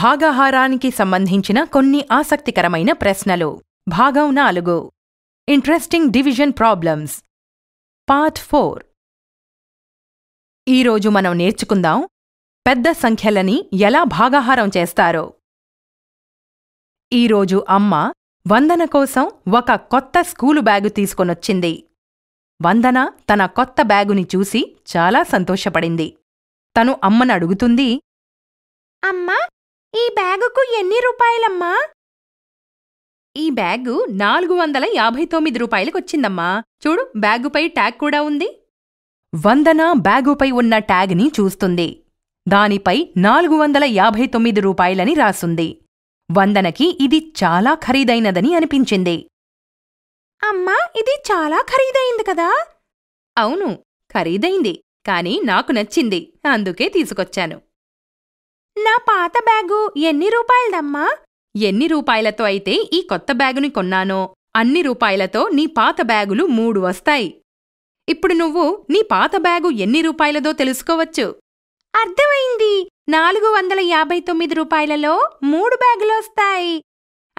భాగాహారానికి సంబంధించిన కొన్ని ఆసక్తికరమైన ప్రశ్నలు భాగం నాలుగు interesting division problems part four ఈరోజు మనం నేర్చుకుందాం పెద్ద సంఖ్యలని ఎలా భాగాహారం చేస్తారో ఈరోజు అమ్మ వందన కోసం ఒక కొత్త స్కూలు బ్యాగు తీసుకొనొచ్చింది వందన తన కొత్త బ్యాగుని చూసి చాలా సంతోషపడింది తను అమ్మనడుగుతుంది అడుగుతుంది అమ్మా ఈ బ్యాగుకు ఎన్ని రూపాయలమ్మా ఈ బ్యాగు నాలుగు వందల యాభై తొమ్మిది రూపాయలకొచ్చిందమ్మా చూడు బ్యాగుపై ట్యాగ్ కూడా ఉంది వందన బ్యాగుపై ఉన్న ట్యాగ్ని చూస్తుంది దానిపై నాలుగు వందల యాభై తొమ్మిది రూపాయలని రాసుంది వందనకి ఇది చాలా ఖరీదైనదని అనిపించింది అమ్మా ఇది చాలా ఖరీదైంది కదా అవును ఖరీదైంది కానీ నాకు నచ్చింది అందుకే తీసుకొచ్చాను నా పాత బ్యాగు ఎన్ని రూపాయలదమ్మా ఎన్ని రూపాయలతో అయితే ఈ కొత్త బ్యాగుని కొన్నానో అన్ని రూపాయలతో నీ పాత బ్యాగులు మూడు వస్తాయి ఇప్పుడు నువ్వు నీ పాత బ్యాగు ఎన్ని రూపాయలదో తెలుసుకోవచ్చు అర్థమైంది నాలుగు వందల యాభై తొమ్మిది రూపాయలలో మూడు బ్యాగులొస్తాయి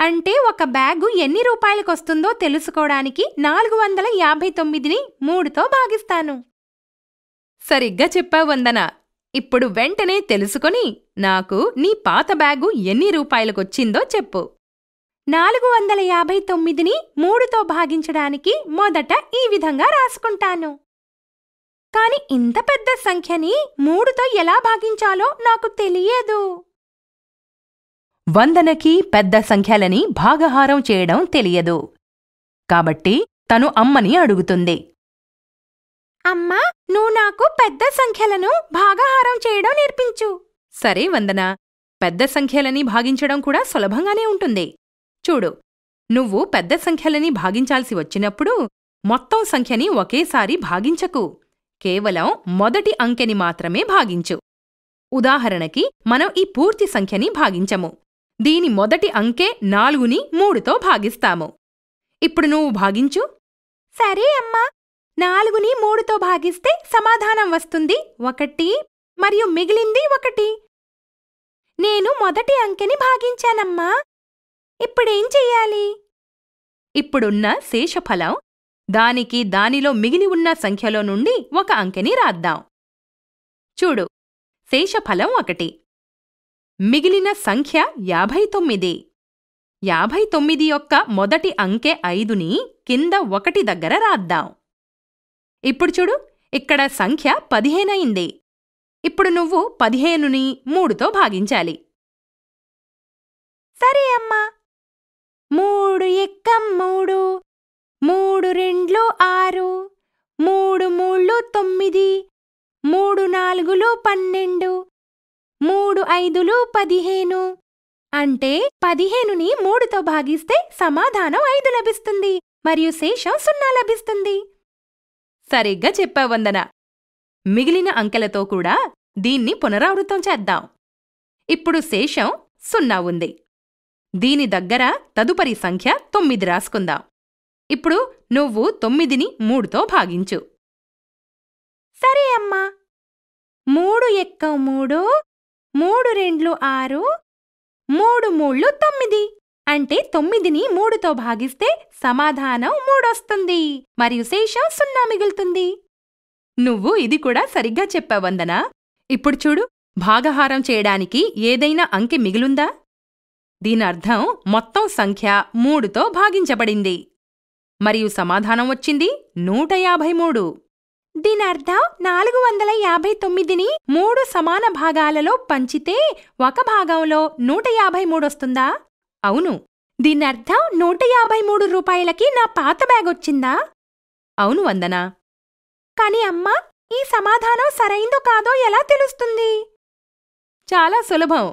అంటే ఒక బ్యాగు ఎన్ని రూపాయలకొస్తుందో తెలుసుకోవడానికి నాలుగు వందల యాభై తొమ్మిదిని మూడుతో భాగిస్తాను సరిగ్గా చెప్పావు వందన ఇప్పుడు వెంటనే తెలుసుకొని నాకు నీ పాత బ్యాగు ఎన్ని రూపాయలకొచ్చిందో చెప్పు నాలుగు వందల యాభై తొమ్మిదిని మూడుతో భాగించడానికి మొదట ఈ విధంగా రాసుకుంటాను కాని ఇంత పెద్ద సంఖ్యని మూడుతో ఎలా భాగించాలో నాకు తెలియదు వందనకి పెద్ద సంఖ్యలని భాగహారం చేయడం తెలియదు కాబట్టి తను అమ్మని అడుగుతుంది అమ్మా నువ్వు నాకు పెద్ద సంఖ్యలను భాగహారం చేయడం నేర్పించు సరే వందన పెద్ద సంఖ్యలని భాగించడం కూడా సులభంగానే ఉంటుంది చూడు నువ్వు పెద్ద సంఖ్యలని భాగించాల్సి వచ్చినప్పుడు మొత్తం సంఖ్యని ఒకేసారి భాగించకు కేవలం మొదటి అంకెని మాత్రమే భాగించు ఉదాహరణకి మనం ఈ పూర్తి సంఖ్యని భాగించము దీని మొదటి అంకె నాలుగుని మూడుతో భాగిస్తాము ఇప్పుడు నువ్వు భాగించు సరే అమ్మా నాలుగుని మూడుతో భాగిస్తే సమాధానం వస్తుంది ఒకటి మరియు మిగిలింది ఒకటి నేను మొదటి అంకెని భాగించానమ్మా ఇప్పుడేం చెయ్యాలి ఇప్పుడున్న శేషఫలం దానికి దానిలో మిగిలి ఉన్న సంఖ్యలో నుండి ఒక అంకెని రాద్దాం చూడు శేషఫలం ఒకటి మిగిలిన సంఖ్య యాభై తొమ్మిది యాభై తొమ్మిది యొక్క మొదటి అంకె ఐదుని కింద ఒకటి దగ్గర రాద్దాం ఇప్పుడు చూడు ఇక్కడ సంఖ్య పదిహేనయింది ఇప్పుడు నువ్వు పదిహేనుని మూడుతో భాగించాలి సరే అమ్మా మూడు ఎక్కం మూడు మూడు రెండ్లు ఆరు మూడు మూళ్ళు తొమ్మిది మూడు నాలుగులు పన్నెండు మూడు ఐదులు పదిహేను అంటే పదిహేనుని మూడుతో భాగిస్తే సమాధానం ఐదు లభిస్తుంది మరియు శేషం సున్నా లభిస్తుంది సరిగ్గా చెప్పావందన మిగిలిన అంకెలతో కూడా దీన్ని పునరావృతం చేద్దాం ఇప్పుడు శేషం సున్నా ఉంది దీని దగ్గర తదుపరి సంఖ్య తొమ్మిది రాసుకుందాం ఇప్పుడు నువ్వు తొమ్మిదిని మూడుతో భాగించు సరే అమ్మా మూడు ఎక్క మూడు మూడు రెండ్లు ఆరు మూడు మూళ్ళు తొమ్మిది అంటే తొమ్మిదిని మూడుతో భాగిస్తే సమాధానం మూడొస్తుంది మరియు శేషం సున్నా మిగులుతుంది నువ్వు ఇది కూడా సరిగ్గా చెప్పావందనా ఇప్పుడు చూడు భాగహారం చేయడానికి ఏదైనా అంకె మిగిలుందా దీనర్థం మొత్తం సంఖ్య మూడుతో భాగించబడింది మరియు సమాధానం వచ్చింది నూట యాభై మూడు దీనర్థం నాలుగు వందల యాభై తొమ్మిదిని మూడు సమాన భాగాలలో పంచితే ఒక భాగంలో నూట యాభై మూడొస్తుందా అవును దీనర్థం నూట యాభై మూడు రూపాయలకి నా పాత బ్యాగొచ్చిందా అవును వందనా కానీ అమ్మా ఈ సమాధానం సరైందో కాదో ఎలా తెలుస్తుంది చాలా సులభం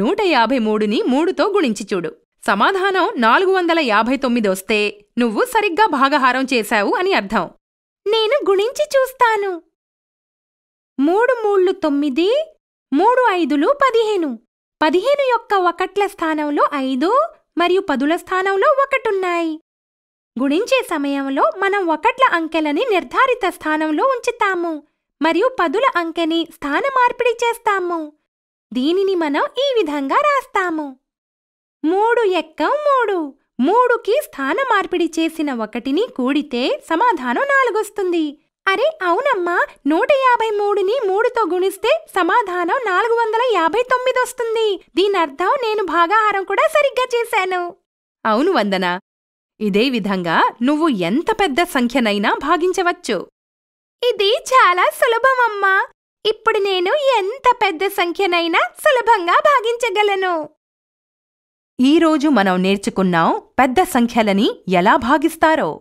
నూట యాభై మూడుని మూడుతో గుణించి చూడు సమాధానం నాలుగు వందల యాభై తొమ్మిది వస్తే నువ్వు సరిగ్గా భాగహారం చేశావు అని అర్థం నేను గుణించి చూస్తాను మూడు మూళ్ళు తొమ్మిది మూడు ఐదులు పదిహేను పదిహేను యొక్క ఒకట్ల స్థానంలో ఐదు మరియు పదుల స్థానంలో ఒకటున్నాయి గుణించే సమయంలో మనం ఒకట్ల అంకెలని నిర్ధారిత స్థానంలో ఉంచుతాము మరియు పదుల అంకెని స్థాన మార్పిడి చేస్తాము దీనిని మనం ఈ విధంగా రాస్తాము మూడు ఎక్కం మూడు మూడుకి స్థాన మార్పిడి చేసిన ఒకటిని కూడితే సమాధానం నాలుగొస్తుంది అరే అవునమ్మా నూట యాభై మూడుని మూడుతో గుణిస్తే సమాధానం నాలుగు వందల యాభై తొమ్మిది వస్తుంది దీని అర్థం నేను భాగాహారం కూడా సరిగ్గా చేశాను అవును వందన ఇదే విధంగా నువ్వు ఎంత పెద్ద సంఖ్యనైనా భాగించవచ్చు ఇది చాలా సులభమమ్మా ఇప్పుడు నేను ఎంత పెద్ద సంఖ్యనైనా సులభంగా భాగించగలను ఈరోజు మనం నేర్చుకున్నాం పెద్ద సంఖ్యలని ఎలా భాగిస్తారో